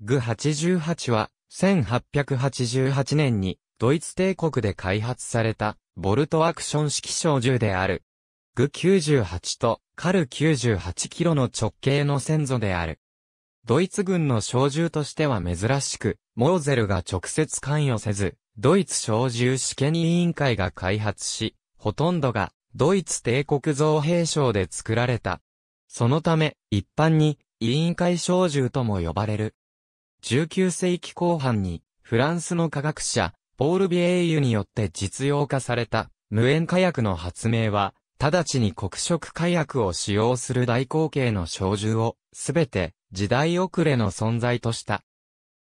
グ88は、1888年に、ドイツ帝国で開発された、ボルトアクション式小銃である。グ98と、カル98キロの直径の先祖である。ドイツ軍の小銃としては珍しく、モーゼルが直接関与せず、ドイツ小銃試験委員会が開発し、ほとんどがドイツ帝国造兵省で作られた。そのため、一般に委員会小銃とも呼ばれる。19世紀後半に、フランスの科学者、ポール・ビエーユによって実用化された、無塩火薬の発明は、直ちに黒色火薬を使用する大口径の小銃を、すべて、時代遅れの存在とした。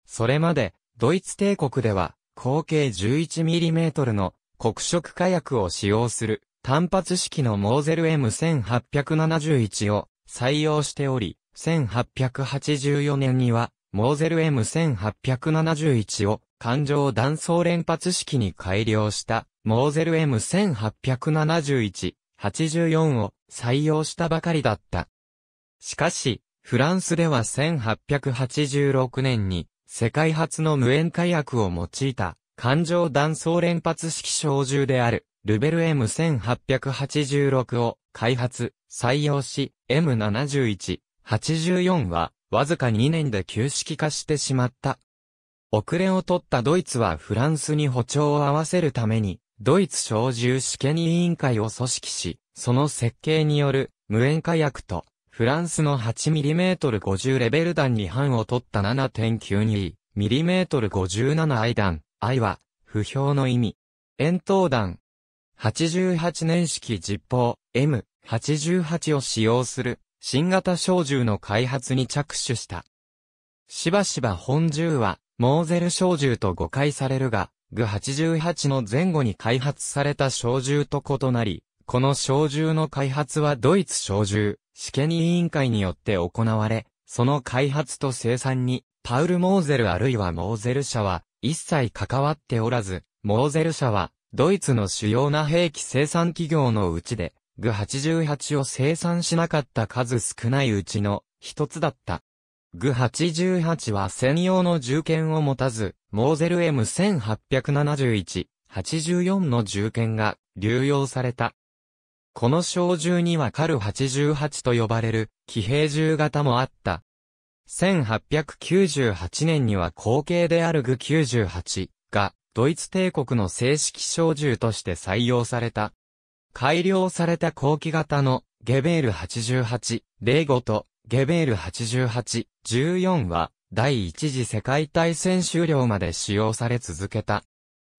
それまで、ドイツ帝国では、口径 11mm の黒色火薬を使用する単発式のモーゼル M1871 を採用しており、1884年にはモーゼル M1871 を環状断層連発式に改良したモーゼル M1871、84を採用したばかりだった。しかし、フランスでは1886年に世界初の無塩火薬を用いた環状断層連発式小銃であるルベル M1886 を開発、採用し M71、84はわずか2年で旧式化してしまった。遅れを取ったドイツはフランスに歩調を合わせるために、ドイツ小銃試験委員会を組織し、その設計による無塩火薬と、フランスの 8mm50 レベル弾に半を取った 7.92mm57I 弾、I は、不評の意味。円筒弾。88年式実砲、M88 を使用する新型小銃の開発に着手した。しばしば本銃は、モーゼル小銃と誤解されるが、グ88の前後に開発された小銃と異なり、この小銃の開発はドイツ小銃、試験委員会によって行われ、その開発と生産に、パウル・モーゼルあるいはモーゼル社は、一切関わっておらず、モーゼル社は、ドイツの主要な兵器生産企業のうちで、グ88を生産しなかった数少ないうちの一つだった。グ88は専用の銃剣を持たず、モーゼル M1871、84の銃剣が流用された。この小銃にはカル88と呼ばれる騎兵銃型もあった。1898年には後継であるグ98がドイツ帝国の正式小銃として採用された。改良された後期型のゲベール88、05とゲベール88、14は第一次世界大戦終了まで使用され続けた。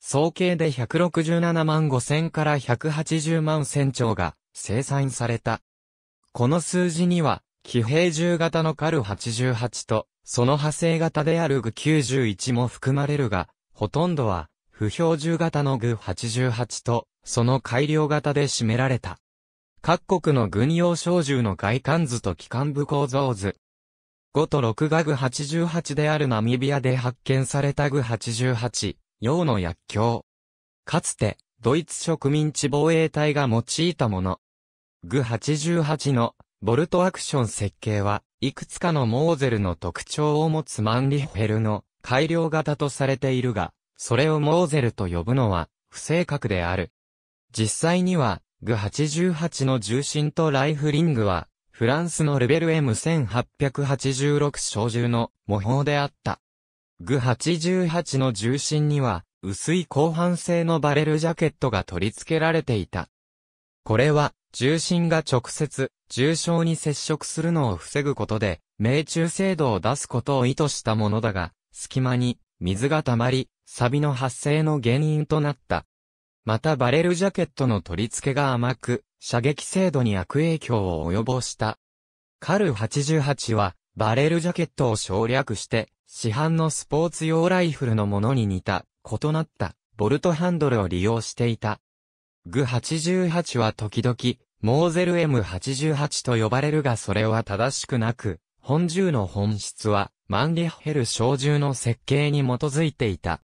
総計で167万5千から180万船長が生産された。この数字には、騎兵銃型のカル88と、その派生型であるグ91も含まれるが、ほとんどは、不標銃型のグ88と、その改良型で占められた。各国の軍用小銃の外観図と機関部構造図。5と6がグ88であるナミビアで発見されたグ88、用の薬莢。かつて、ドイツ植民地防衛隊が用いたもの。グ88のボルトアクション設計は、いくつかのモーゼルの特徴を持つマンリッヘルの改良型とされているが、それをモーゼルと呼ぶのは不正確である。実際には、グ88の重心とライフリングは、フランスのレベル M1886 小銃の模倣であった。グ88の重心には、薄い後半製のバレルジャケットが取り付けられていた。これは、重心が直接、重傷に接触するのを防ぐことで、命中精度を出すことを意図したものだが、隙間に、水が溜まり、サビの発生の原因となった。またバレルジャケットの取り付けが甘く、射撃精度に悪影響を及ぼした。カル88は、バレルジャケットを省略して、市販のスポーツ用ライフルのものに似た、異なった、ボルトハンドルを利用していた。グ88は時々、モーゼル M88 と呼ばれるがそれは正しくなく、本銃の本質は、マンリッヘル小銃の設計に基づいていた。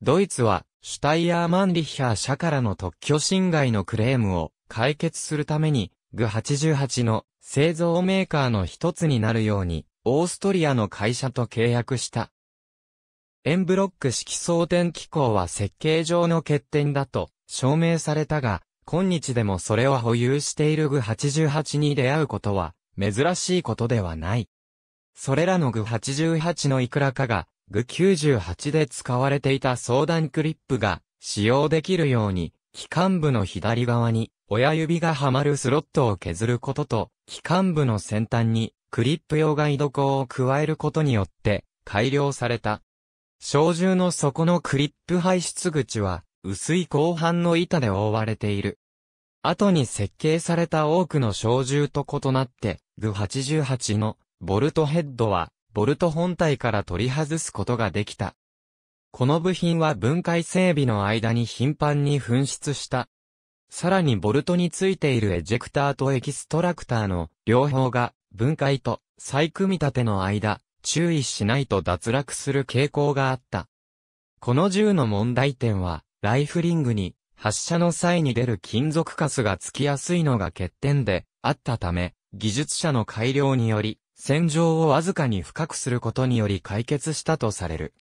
ドイツは、シュタイヤーマンリッヒャー社からの特許侵害のクレームを解決するために、グ88の製造メーカーの一つになるように、オーストリアの会社と契約した。エンブロック式装填機構は設計上の欠点だと証明されたが、今日でもそれを保有しているグ88に出会うことは珍しいことではない。それらのグ88のいくらかがグ98で使われていた相談クリップが使用できるように、機関部の左側に親指がはまるスロットを削ることと、機関部の先端にクリップ用ガイドコを加えることによって改良された。小銃の底のクリップ排出口は薄い後半の板で覆われている。後に設計された多くの小銃と異なって、グ88のボルトヘッドはボルト本体から取り外すことができた。この部品は分解整備の間に頻繁に紛失した。さらにボルトについているエジェクターとエキストラクターの両方が分解と再組み立ての間、注意しないと脱落する傾向があった。この銃の問題点は、ライフリングに発射の際に出る金属カスがつきやすいのが欠点であったため、技術者の改良により、戦場をわずかに深くすることにより解決したとされる。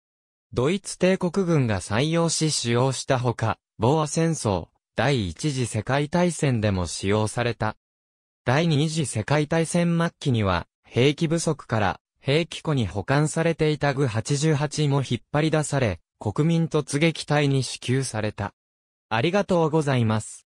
ドイツ帝国軍が採用し使用したほか、ボア戦争、第一次世界大戦でも使用された。第二次世界大戦末期には、兵器不足から兵器庫に保管されていたグ88も引っ張り出され、国民突撃隊に支給された。ありがとうございます。